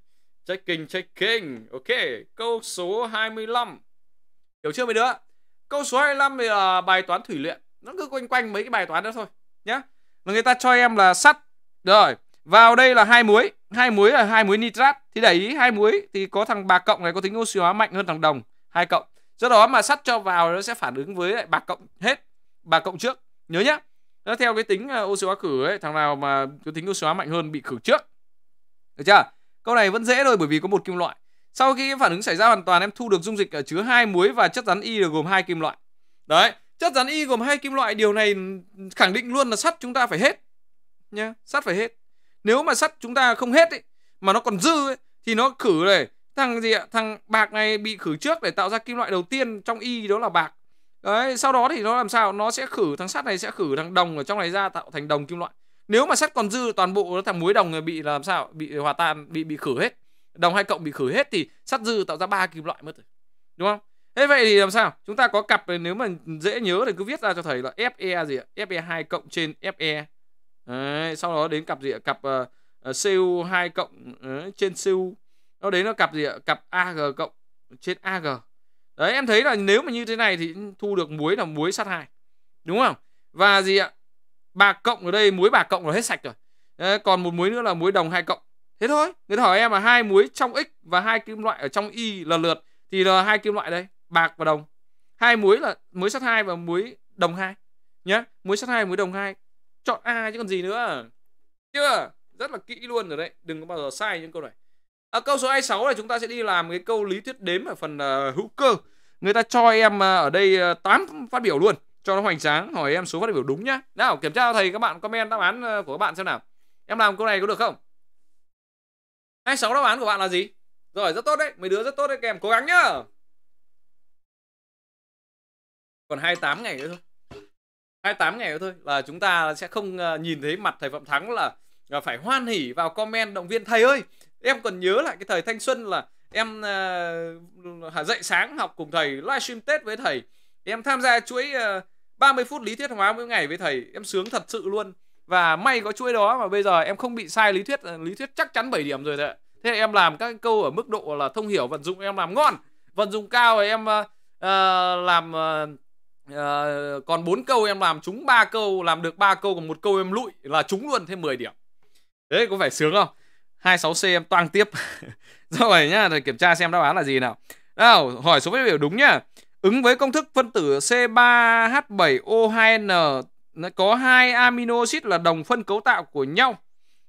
Checking, checking. Ok, câu số 25. Hiểu chưa mấy đứa? Câu số 25 thì là bài toán thủy luyện. Nó cứ quanh quanh mấy cái bài toán đó thôi nhá. Mà người ta cho em là sắt. Rồi, vào đây là hai muối, hai muối là hai muối nitrat. Thì để ý hai muối thì có thằng bạc cộng này có tính oxy hóa mạnh hơn thằng đồng, hai cộng. Do đó mà sắt cho vào nó sẽ phản ứng với lại bạc cộng hết, bạc cộng trước. Nhớ nhá. Nó theo cái tính à, oxy hóa khử ấy, thằng nào mà có tính oxy hóa mạnh hơn bị khử trước. Được chưa? Câu này vẫn dễ thôi bởi vì có một kim loại. Sau khi phản ứng xảy ra hoàn toàn em thu được dung dịch ở à, chứa hai muối và chất rắn y được gồm hai kim loại. Đấy, chất rắn y gồm hai kim loại điều này khẳng định luôn là sắt chúng ta phải hết nhá, sắt phải hết. Nếu mà sắt chúng ta không hết ấy, mà nó còn dư ấy, thì nó khử này, thằng gì ạ? Thằng bạc này bị khử trước để tạo ra kim loại đầu tiên trong y đó là bạc. Đấy, sau đó thì nó làm sao? Nó sẽ khử thằng sắt này sẽ khử thằng đồng ở trong này ra tạo thành đồng kim loại nếu mà sắt còn dư toàn bộ thằng muối đồng bị làm sao bị hòa tan bị bị khử hết đồng hai cộng bị khử hết thì sắt dư tạo ra ba kim loại mất rồi đúng không thế vậy thì làm sao chúng ta có cặp nếu mà dễ nhớ thì cứ viết ra cho thầy là fe gì ạ fe 2 cộng trên fe Đấy, sau đó đến cặp gì ạ cặp uh, cu 2 cộng uh, trên cu nó đến nó cặp gì ạ cặp ag cộng trên ag đấy em thấy là nếu mà như thế này thì thu được muối là muối sắt hai đúng không và gì ạ bà cộng ở đây muối bà cộng là hết sạch rồi Đấy, còn một muối nữa là muối đồng hai cộng thế thôi người ta hỏi em là hai muối trong x và hai kim loại ở trong y lần lượt thì là hai kim loại đây bạc và đồng hai muối là muối sắt hai và muối đồng hai nhá muối sắt hai muối đồng hai chọn a chứ còn gì nữa chưa rất là kỹ luôn rồi đấy đừng có bao giờ sai những câu này ở à, câu số 26 là chúng ta sẽ đi làm cái câu lý thuyết đếm ở phần uh, hữu cơ người ta cho em uh, ở đây uh, 8 phát biểu luôn cho nó hoành tráng hỏi em số phát biểu đúng nhá nào kiểm tra thầy các bạn comment đáp án ờ, của các bạn xem nào em làm câu này có được không 26 đáp án của bạn là gì rồi rất tốt đấy mấy đứa rất tốt đấy các em cố gắng nhá còn 28 ngày nữa thôi 28 ngày nữa thôi là chúng ta sẽ không ờ, nhìn thấy mặt thầy Phạm Thắng là ờ, phải hoan hỉ vào comment động viên thầy ơi em còn nhớ lại cái thời thanh xuân là em uh, dậy sáng học cùng thầy livestream tết với thầy em tham gia chuỗi uh, 30 phút lý thuyết hóa mỗi ngày với thầy em sướng thật sự luôn và may có chuỗi đó mà bây giờ em không bị sai lý thuyết lý thuyết chắc chắn 7 điểm rồi đấy thế em làm các câu ở mức độ là thông hiểu vận dụng em làm ngon vận dụng cao thì em uh, làm uh, còn bốn câu em làm trúng ba câu làm được ba câu còn một câu em lụi là trúng luôn thêm 10 điểm đấy có phải sướng không 26C em toang tiếp rồi nhá thầy kiểm tra xem đáp án là gì nào nào hỏi số phát biểu đúng nhá Ứng với công thức phân tử C3H7O2N có hai amino acid là đồng phân cấu tạo của nhau.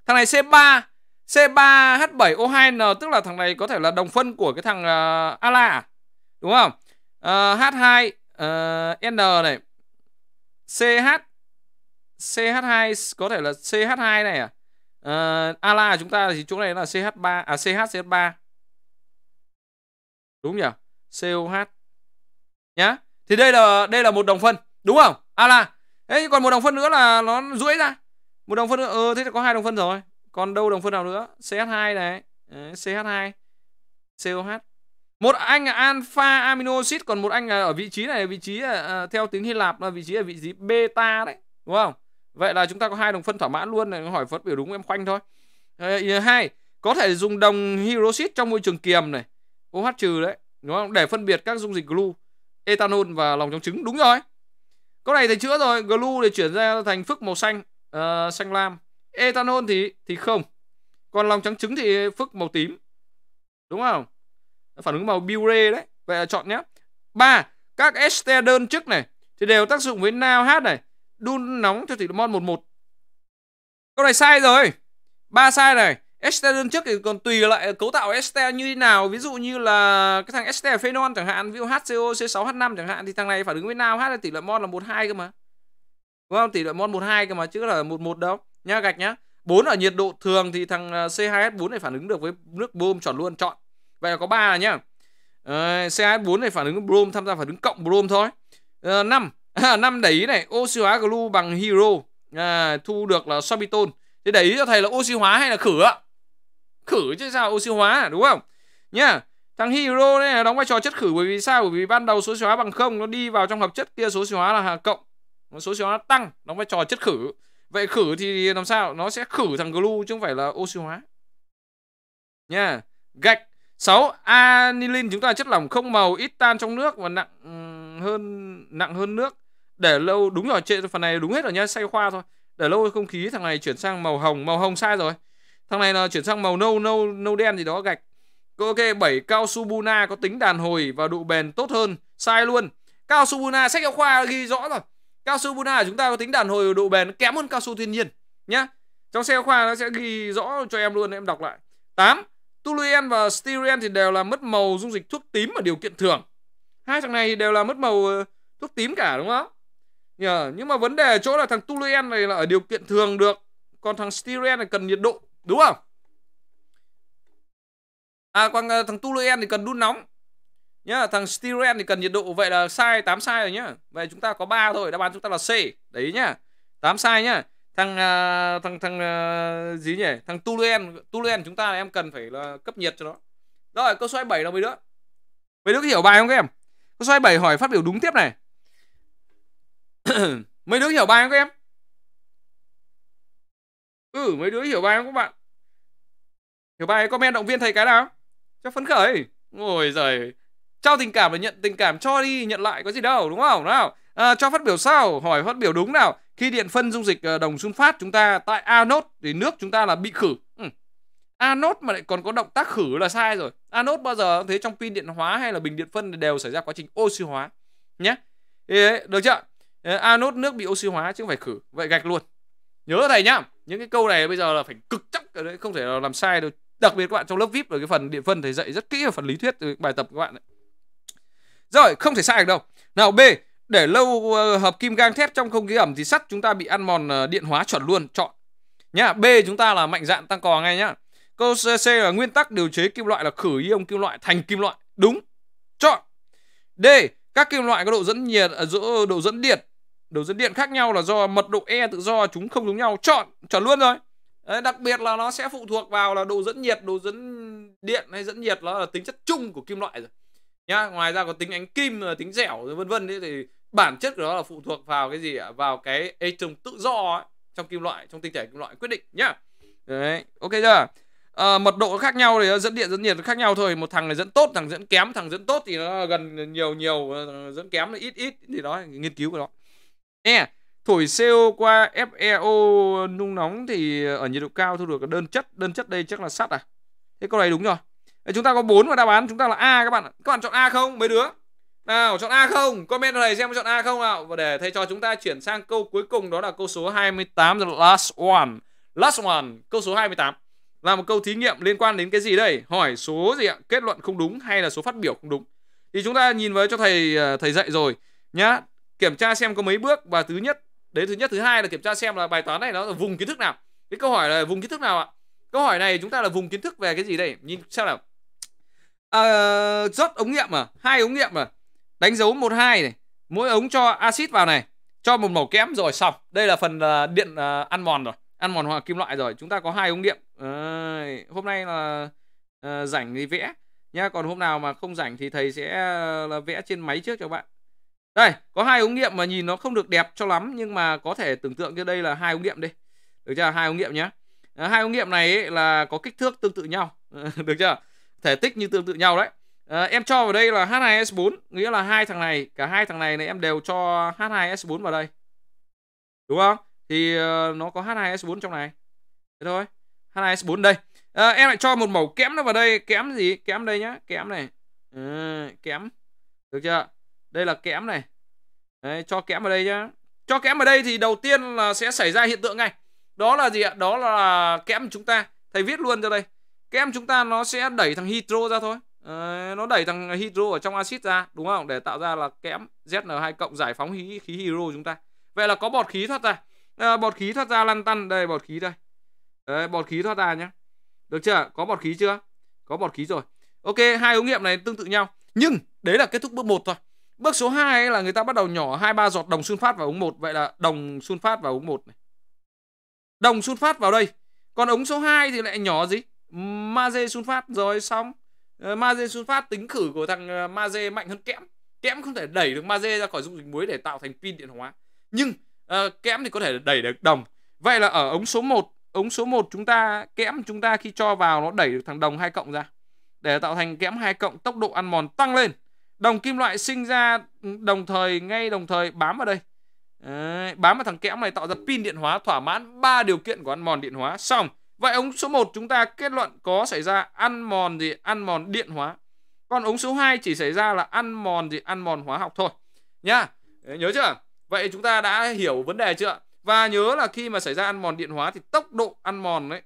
Thằng này C3 C3H7O2N tức là thằng này có thể là đồng phân của cái thằng uh, ala à, Đúng không? Uh, H2 uh, N này CH CH2 có thể là CH2 này à? Uh, ala chúng ta thì chỗ này là CH3 à CH CH3. Đúng nhỉ? COH nhá thì đây là đây là một đồng phân đúng không à là ấy còn một đồng phân nữa là nó rưỡi ra một đồng phân nữa ờ ừ, thế là có hai đồng phân rồi còn đâu đồng phân nào nữa ch2 này Đấy, ch2 coh một anh là alpha amino acid còn một anh là ở vị trí này vị trí là, ờ, ờ, theo tiếng hy lạp là vị trí là vị trí beta đấy đúng không vậy là chúng ta có hai đồng phân thỏa mãn luôn này hỏi phát biểu đúng em khoanh thôi ờ, hai có thể dùng đồng hydroxit trong môi trường kiềm này OH trừ đấy đúng không để phân biệt các dung dịch glu ethanol và lòng trắng trứng đúng rồi con này thì chữa rồi glu để chuyển ra thành phức màu xanh uh, xanh lam ethanol thì thì không còn lòng trắng trứng thì phức màu tím đúng không phản ứng màu bure đấy vậy là chọn nhé ba các ester đơn chức này thì đều tác dụng với NaOH này đun nóng cho thủy một một. câu này sai rồi ba sai này đơn trước thì còn tùy lại cấu tạo Estel như thế nào Ví dụ như là cái thằng Estel Phenol chẳng hạn Ví dụ HCO C6H5 chẳng hạn Thì thằng này phản ứng với nào hát là tỷ lệ mol là 1-2 cơ mà Đúng không? Tỷ lệ mol 1-2 cơ mà chứ là 1-1 đâu Nhá gạch nhá Bốn ở nhiệt độ thường thì thằng ờ, C2H4 này phản ứng được với nước brom chọn luôn chọn Vậy là có ba là nhá Uh, ờ, CH4 này phản ứng brom tham gia phản ứng cộng brom thôi. Năm, ờ, năm À, ý này, oxy hóa glu bằng hero. À, thu được là sorbitol. Thế ý cho thầy là oxy hóa hay là khử ạ? khử chứ sao oxy hóa đúng không nhá thằng hero này đóng vai trò chất khử bởi vì sao bởi vì ban đầu số hóa bằng không nó đi vào trong hợp chất kia số hóa là cộng số hóa tăng đóng vai trò chất khử vậy khử thì làm sao nó sẽ khử thằng glu chứ không phải là oxy hóa nha gạch 6 anilin chúng ta là chất lỏng không màu ít tan trong nước và nặng hơn nặng hơn nước để lâu đúng rồi trên phần này đúng hết rồi nha say khoa thôi để lâu không khí thằng này chuyển sang màu hồng màu hồng sai rồi thằng này là chuyển sang màu nâu nâu nâu đen gì đó gạch ok 7 cao su buna có tính đàn hồi và độ bền tốt hơn sai luôn cao su buna sách giáo khoa ghi rõ rồi cao su buna chúng ta có tính đàn hồi và độ bền kém hơn cao su thiên nhiên nhá trong sách giáo khoa nó sẽ ghi rõ cho em luôn em đọc lại 8 toluen và styren thì đều là mất màu dung dịch thuốc tím ở điều kiện thường. Hai thằng này thì đều là mất màu ờ, thuốc tím cả đúng không? Yeah. Nhưng mà vấn đề ở chỗ là thằng toluen này là ở điều kiện thường được. Còn thằng styren này cần nhiệt độ. Đúng không? À còn ờ, thằng tuluen thì cần đun nóng. Nhá, thằng styren thì cần nhiệt độ. Vậy là sai 8 sai rồi nhá. Vậy chúng ta có 3 thôi, đáp án chúng ta là C. Đấy nhá. 8 sai nhá. Thằng uh, thằng thằng uh, gì nhỉ? Thằng tuluen tuluen chúng ta là em cần phải là cấp nhiệt cho nó. Rồi, câu xoay 7 là mấy đứa? Mấy đứa có hiểu bài không các em? Câu số 7 hỏi phát biểu đúng tiếp này. mấy đứa hiểu bài không các em? Ừ, mấy đứa hiểu bài không các bạn? Hiểu bài comment động viên thầy cái nào Cho phấn khởi Ngồi giời Trao tình cảm là nhận tình cảm cho đi Nhận lại có gì đâu đúng không nào à, Cho phát biểu sao Hỏi phát biểu đúng nào Khi điện phân dung dịch ờ, đồng sun phát chúng ta Tại anốt thì nước chúng ta là bị khử ừ. Anốt mà lại còn có động tác khử là sai rồi Anốt bao giờ thế trong pin điện hóa hay là bình điện phân đều xảy ra quá trình oxy hóa Nhé Được chưa ờ, Anốt nước bị oxy hóa chứ không phải khử Vậy gạch luôn Nhớ thầy nhá Những cái câu này bây giờ là phải cực chắc Không thể làm sai được đặc biệt các bạn trong lớp vip ở cái phần điện phân thầy dạy rất kỹ ở phần lý thuyết ừ, bài tập các bạn ấy. rồi không thể sai được đâu nào b để lâu ờ, hợp kim gang thép trong không khí ẩm thì sắt chúng ta bị ăn mòn ờ, điện hóa chuẩn luôn chọn nhá b chúng ta là mạnh dạn tăng cò ngay nhá câu c là nguyên tắc điều chế kim loại là khử ion kim loại thành kim loại đúng chọn d các kim loại có độ dẫn nhiệt giữa à, độ dẫn điện độ dẫn điện khác nhau là do mật độ e tự do chúng không giống nhau chọn chọn luôn rồi Đấy, đặc biệt là nó sẽ phụ thuộc vào là độ dẫn nhiệt, độ dẫn điện hay dẫn nhiệt nó là tính chất chung của kim loại rồi. Nhá, ngoài ra có tính ánh kim, tính dẻo rồi vân vân thì bản chất của nó là phụ thuộc vào cái gì ạ? Vào cái atom tự do ấy, trong kim loại, trong tinh thể kim loại quyết định nhá. Đấy, ok chưa? À, mật độ khác nhau thì dẫn điện dẫn nhiệt khác nhau thôi một thằng này dẫn tốt thằng dẫn kém thằng dẫn tốt thì nó gần nhiều nhiều ờ, dẫn kém là ít ít thì đó nghiên cứu của nó nè Thổi CO qua FeO nung nóng thì ở nhiệt độ cao thu được đơn chất. Đơn chất đây chắc là sắt à? Thế câu này đúng rồi. Đấy, chúng ta có bốn và đáp án chúng ta là A các bạn ạ. Các bạn chọn A không mấy đứa? Nào, chọn A không? Comment này xem có chọn A không nào. Và để thầy cho chúng ta chuyển sang câu cuối cùng đó là câu số 28 the last one. Last one, câu số 28. Là một câu thí nghiệm liên quan đến cái gì đây? Hỏi số gì ạ? Kết luận không đúng hay là số phát biểu không đúng? Thì chúng ta nhìn với cho thầy ờ, thầy dạy rồi nhá. Kiểm tra xem có mấy bước và thứ nhất đấy thứ nhất thứ hai là kiểm tra xem là bài toán này nó là vùng kiến thức nào cái câu hỏi là vùng kiến thức nào ạ câu hỏi này chúng ta là vùng kiến thức về cái gì đây nhìn xem nào à, rót ống nghiệm à hai ống nghiệm à đánh dấu một hai này mỗi ống cho axit vào này cho một màu kẽm rồi xong đây là phần à, điện à, ăn mòn rồi ăn mòn hoặc kim loại rồi chúng ta có hai ống nghiệm à, hôm nay là uh, rảnh thì vẽ nha còn hôm nào mà không rảnh thì thầy sẽ là vẽ trên máy trước cho bạn đây, có hai ống nghiệm mà nhìn nó không được đẹp cho lắm nhưng mà có thể tưởng tượng như đây là hai ống nghiệm đi. Được chưa? Hai ống nghiệm nhé. Ờ, hai ống nghiệm này ấy là có kích thước tương tự nhau. được chưa? Thể tích như tương tự nhau đấy. À, em cho vào đây là H2S4, nghĩa là hai thằng này, cả hai thằng này này em đều cho H2S4 vào đây. Đúng không? Thì uh, nó có H2S4 trong này. Thế thôi. H2S4 đây. À, em lại cho một mẩu kẽm nó vào đây, kẽm gì? Kẽm đây nhá, kẽm này. À, kẽm. Được chưa? đây là kẽm này đấy, cho kẽm vào đây nhá cho kẽm vào đây thì đầu tiên là sẽ xảy ra hiện tượng ngay đó là gì ạ đó là kẽm chúng ta thầy viết luôn cho đây kẽm chúng ta nó sẽ đẩy thằng hydro ra thôi đấy, nó đẩy thằng hydro ở trong axit ra đúng không để tạo ra là kẽm zn2 cộng giải phóng khí khí hydro chúng ta vậy là có bọt khí thoát ra à, bọt khí thoát ra lăn tăn đây bọt khí đây đấy, bọt khí thoát ra nhá được chưa có bọt khí chưa có bọt khí rồi ok hai ống nghiệm này tương tự nhau nhưng đấy là kết thúc bước 1 thôi Bước số 2 là người ta bắt đầu nhỏ 2 3 giọt đồng sunfat vào ống 1, vậy là đồng sunfat vào ống 1 này. Đồng sunfat vào đây. Còn ống số 2 thì lại nhỏ gì? Magie sunfat rồi xong. Ờ, magie sunfat tính khử của thằng ờ, magie mạnh hơn kẽm. Kẽm không thể đẩy được magie ra khỏi dung dịch muối để tạo thành pin điện hóa. Nhưng uh, kẽm thì có thể đẩy được đồng. Vậy là ở ống số 1, ống số 1 chúng ta kẽm chúng ta khi cho vào nó đẩy được thằng đồng 2 cộng ra để tạo thành kẽm 2 cộng tốc độ ăn mòn tăng lên Đồng kim loại sinh ra ừ, đồng thời ngay đồng thời bám vào đây. Đấy, bám vào thằng kẽm này tạo ra pin điện hóa thỏa mãn ba điều kiện của ăn mòn điện hóa. Xong. Vậy ống số 1 chúng ta kết luận có xảy ra ăn mòn gì? Ăn mòn điện hóa. Còn ống số 2 chỉ xảy ra là ăn mòn gì? Ăn mòn hóa học thôi. Nhá. Nhớ chưa? Vậy chúng ta đã hiểu vấn đề chưa? Và nhớ là khi mà xảy ra ăn mòn điện hóa thì tốc độ ăn mòn đấy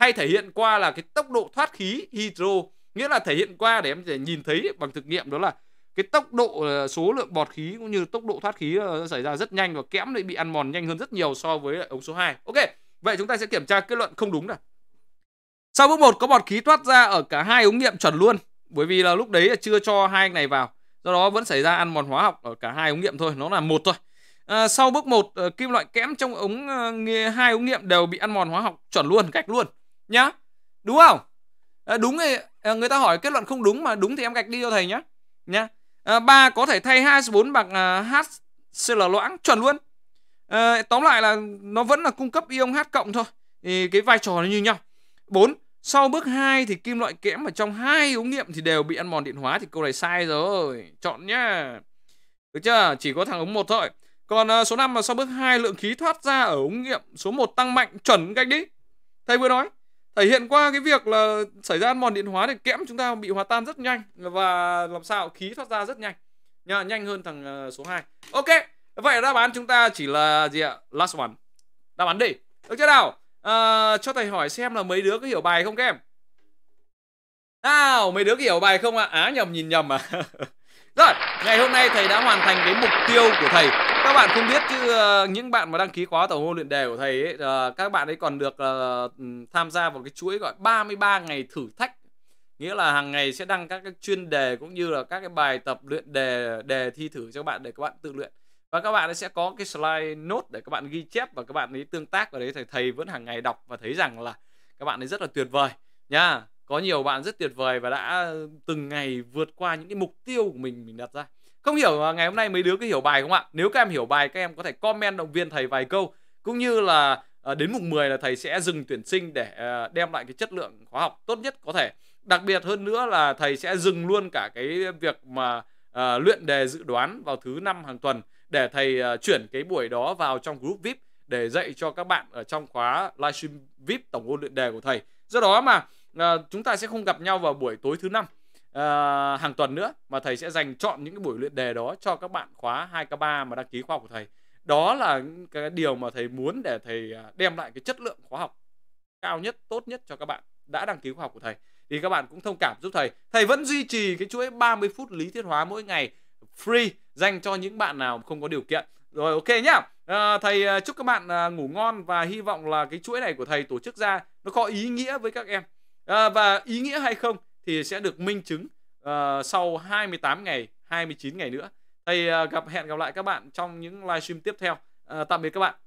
hay thể hiện qua là cái tốc độ thoát khí hydro nghĩa là thể hiện qua để em thể nhìn thấy bằng thực nghiệm đó là cái tốc độ ờ, số lượng bọt khí cũng như tốc độ thoát khí ờ, xảy ra rất nhanh và kẽm lại bị ăn mòn nhanh hơn rất nhiều so với ống số 2. Ok, vậy chúng ta sẽ kiểm tra kết luận không đúng này. Sau bước 1 có bọt khí thoát ra ở cả hai ống nghiệm chuẩn luôn, bởi vì là lúc đấy chưa cho hai này vào. Do đó vẫn xảy ra ăn mòn hóa học ở cả hai ống nghiệm thôi, nó là một thôi. À, sau bước 1 kim loại kẽm trong ống hai ống nghiệm đều bị ăn mòn hóa học chuẩn luôn, gạch luôn nhá. Đúng không? À, đúng rồi Ờ, người ta hỏi kết luận không đúng mà đúng thì em gạch đi cho thầy nhé nhá ờ, ba có thể thay h bốn bằng uh, ờ, HCl loãng chuẩn luôn tóm lại là nó vẫn là cung cấp ion H cộng thôi thì cái vai trò nó như nhau 4 sau bước 2 thì kim loại kẽm ở trong hai ống nghiệm thì đều bị ăn mòn điện hóa thì câu này sai rồi chọn nhá được chưa chỉ có thằng ống một thôi còn số 5 là sau bước 2 lượng khí thoát ra ở ống nghiệm số 1 tăng mạnh chuẩn gạch đi thầy vừa nói thể hiện qua cái việc là xảy ra ăn mòn điện hóa thì kẽm chúng ta bị hòa tan rất nhanh và làm sao khí thoát ra rất nhanh nha nhanh hơn thằng ờ, số 2 ok vậy đáp án chúng ta chỉ là gì ạ last one đáp án đi được chưa nào à, cho thầy hỏi xem là mấy đứa có hiểu bài không các em nào mấy đứa có hiểu bài không ạ à? á nhầm nhìn nhầm à rồi ngày hôm nay thầy đã hoàn thành cái mục tiêu của thầy các bạn không biết chứ ờ, những bạn mà đăng ký khóa tổng huấn luyện đề của thầy ấy, ờ, các bạn ấy còn được ờ, ừ, tham gia vào cái chuỗi gọi 33 ngày thử thách nghĩa là hàng ngày sẽ đăng các cái chuyên đề cũng như là các cái bài tập luyện đề đề thi thử cho các bạn để các bạn tự luyện và các bạn ấy sẽ có cái slide note để các bạn ghi chép và các bạn ấy tương tác vào đấy thầy thầy vẫn hàng ngày đọc và thấy rằng là các bạn ấy rất là tuyệt vời nha có nhiều bạn rất tuyệt vời và đã từng ngày vượt qua những cái mục tiêu của mình mình đặt ra không hiểu à, ngày hôm nay mấy đứa có hiểu bài không ạ? Nếu các em hiểu bài các em có thể comment động viên thầy vài câu cũng như là à, đến mùng 10 là thầy sẽ dừng tuyển sinh để à, đem lại cái chất lượng khóa học tốt nhất có thể. Đặc biệt hơn nữa là thầy sẽ dừng luôn cả cái việc mà uh, luyện đề dự đoán vào thứ năm hàng tuần để thầy uh, chuyển cái buổi đó vào trong group VIP để dạy cho các bạn ở trong khóa livestream VIP tổng ôn luyện đề của thầy. Do đó mà uh, chúng ta sẽ không gặp nhau vào buổi tối thứ năm uh, hàng tuần nữa mà thầy sẽ dành chọn những cái buổi luyện đề đó cho các bạn khóa 2K3 mà đăng ký khoa học của thầy. Đó là cái điều mà thầy muốn để thầy à, đem lại cái chất lượng khóa học cao nhất, tốt nhất cho các bạn đã đăng ký khoa học của thầy. Thì các bạn cũng thông cảm giúp thầy. Thầy vẫn duy trì cái chuỗi 30 phút lý thuyết hóa mỗi ngày free dành cho những bạn nào không có điều kiện. Rồi ok nhá. Ờ, à, thầy chúc các bạn à, ngủ ngon và hy vọng là cái chuỗi này của thầy tổ chức ra nó có ý nghĩa với các em. À, và ý nghĩa hay không thì sẽ được minh chứng uh, sau 28 ngày, 29 ngày nữa. Thầy uh, gặp hẹn gặp lại các bạn trong những livestream tiếp theo. Uh, tạm biệt các bạn.